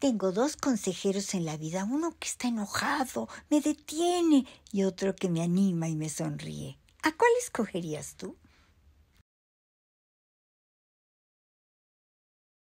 Tengo dos consejeros en la vida, uno que está enojado, me detiene, y otro que me anima y me sonríe. ¿A cuál escogerías tú?